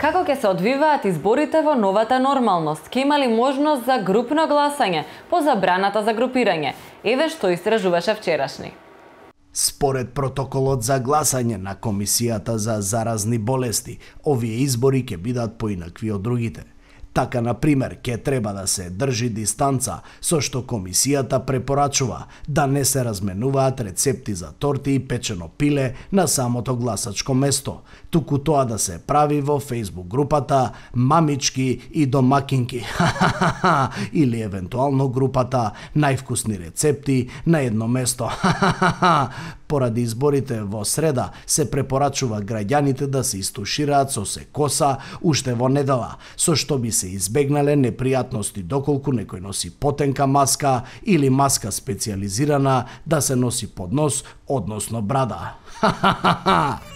Како ќе се одвиваат изборите во новата нормалност? Ке има ли можност за групно гласање по забраната за групирање? Еве што истражуваше вчерашни. Според протоколот за гласање на Комисијата за заразни болести, овие избори ќе бидат поинакви од другите. Така, на пример, ке треба да се држи дистанца, со што комисијата препорачува да не се разменуваат рецепти за торти и печено пиле на самото гласачко место, туку тоа да се прави во Facebook групата Мамички и домакинки, или евентуално групата Највкусни рецепти на едно место. Па, Поради изборите во среда се препорачува граѓаните да се истушираат со секоса уште во недела, со што би се избегнале непријатности доколку некој носи потенка маска или маска специализирана да се носи под нос, односно брада. Ха-ха-ха-ха!